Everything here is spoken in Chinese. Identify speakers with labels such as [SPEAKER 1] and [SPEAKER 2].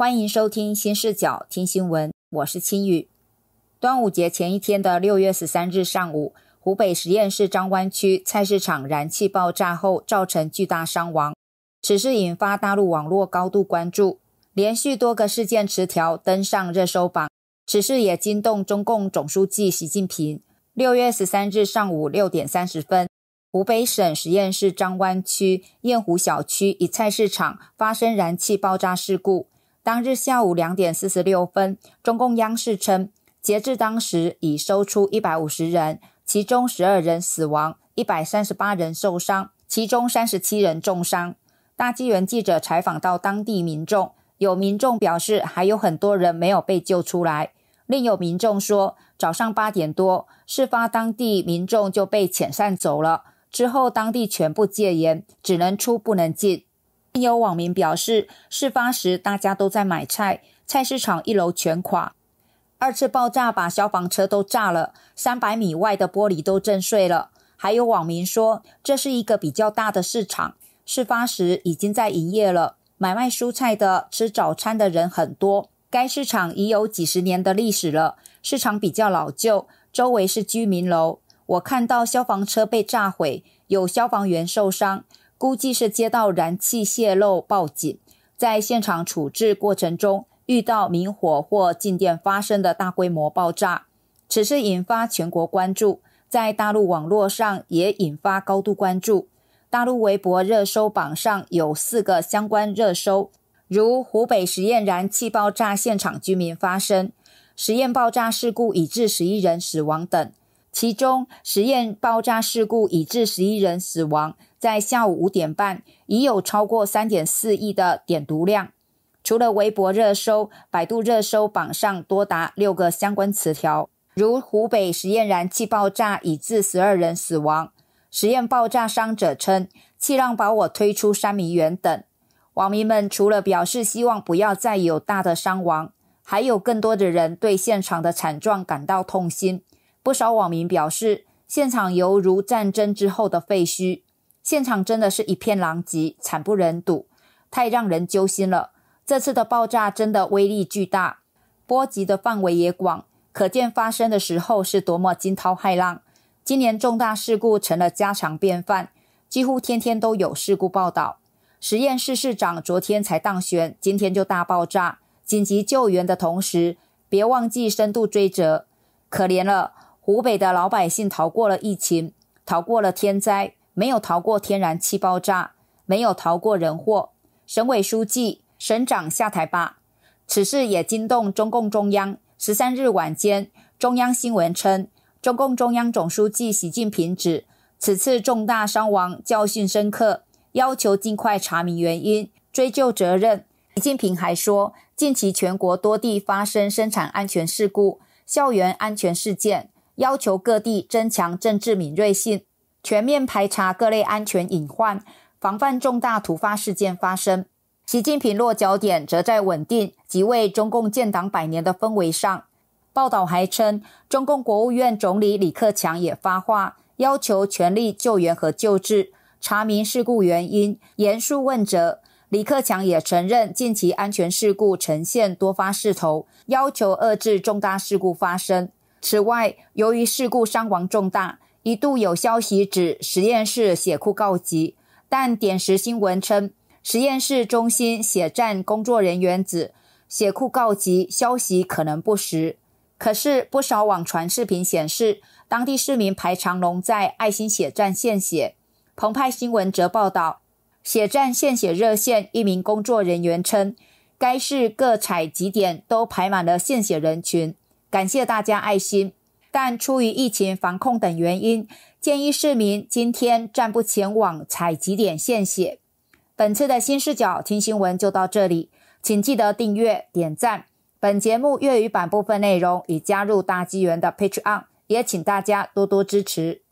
[SPEAKER 1] 欢迎收听新视角听新闻，我是青宇。端午节前一天的六月十三日上午，湖北十堰市张湾区菜市场燃气爆炸后造成巨大伤亡，此事引发大陆网络高度关注，连续多个事件词条登上热搜榜。此事也惊动中共总书记习近平。六月十三日上午六点三十分，湖北省十堰市张湾区堰湖小区一菜市场发生燃气爆炸事故。当日下午两点四十六分，中共央视称，截至当时已收出一百五十人，其中十二人死亡，一百三十八人受伤，其中三十七人重伤。大纪元记者采访到当地民众，有民众表示，还有很多人没有被救出来。另有民众说，早上八点多事发，当地民众就被遣散走了。之后，当地全部戒严，只能出不能进。有网民表示，事发时大家都在买菜，菜市场一楼全垮，二次爆炸把消防车都炸了，三百米外的玻璃都震碎了。还有网民说，这是一个比较大的市场，事发时已经在营业了，买卖蔬菜的、吃早餐的人很多。该市场已有几十年的历史了，市场比较老旧，周围是居民楼。我看到消防车被炸毁，有消防员受伤。估计是接到燃气泄漏报警，在现场处置过程中遇到明火或静电发生的大规模爆炸，此事引发全国关注，在大陆网络上也引发高度关注。大陆微博热搜榜上有四个相关热搜，如湖北十堰燃气爆炸现场居民发声，实验爆炸事故已致十一人死亡等。其中实验爆炸事故已致十一人死亡，在下午五点半已有超过三点四亿的点读量。除了微博热搜，百度热搜榜上多达六个相关词条，如“湖北实验燃气爆炸已致十二人死亡”“实验爆炸伤者称气浪把我推出三米远”等。网民们除了表示希望不要再有大的伤亡，还有更多的人对现场的惨状感到痛心。不少网民表示，现场犹如战争之后的废墟，现场真的是一片狼藉，惨不忍睹，太让人揪心了。这次的爆炸真的威力巨大，波及的范围也广，可见发生的时候是多么惊涛骇浪。今年重大事故成了家常便饭，几乎天天都有事故报道。实验室市长昨天才当选，今天就大爆炸，紧急救援的同时，别忘记深度追责。可怜了。湖北的老百姓逃过了疫情，逃过了天灾，没有逃过天然气爆炸，没有逃过人祸。省委书记、省长下台吧！此事也惊动中共中央。十三日晚间，中央新闻称，中共中央总书记习近平指，此次重大伤亡教训深刻，要求尽快查明原因，追究责任。习近平还说，近期全国多地发生生产安全事故、校园安全事件。要求各地增强政治敏锐性，全面排查各类安全隐患，防范重大突发事件发生。习近平落脚点则在稳定及为中共建党百年的氛围上。报道还称，中共国务院总理李克强也发话，要求全力救援和救治，查明事故原因，严肃问责。李克强也承认，近期安全事故呈现多发势头，要求遏制重大事故发生。此外，由于事故伤亡重大，一度有消息指实验室血库告急。但点石新闻称，实验室中心血站工作人员指血库告急消息可能不实。可是，不少网传视频显示，当地市民排长龙在爱心血站献血。澎湃新闻则报道，血站献血热线一名工作人员称，该市各采集点都排满了献血人群。感谢大家爱心，但出于疫情防控等原因，建议市民今天暂不前往采集点献血。本次的新视角听新闻就到这里，请记得订阅、点赞。本节目粤语版部分内容已加入大纪元的 Patreon，也请大家多多支持。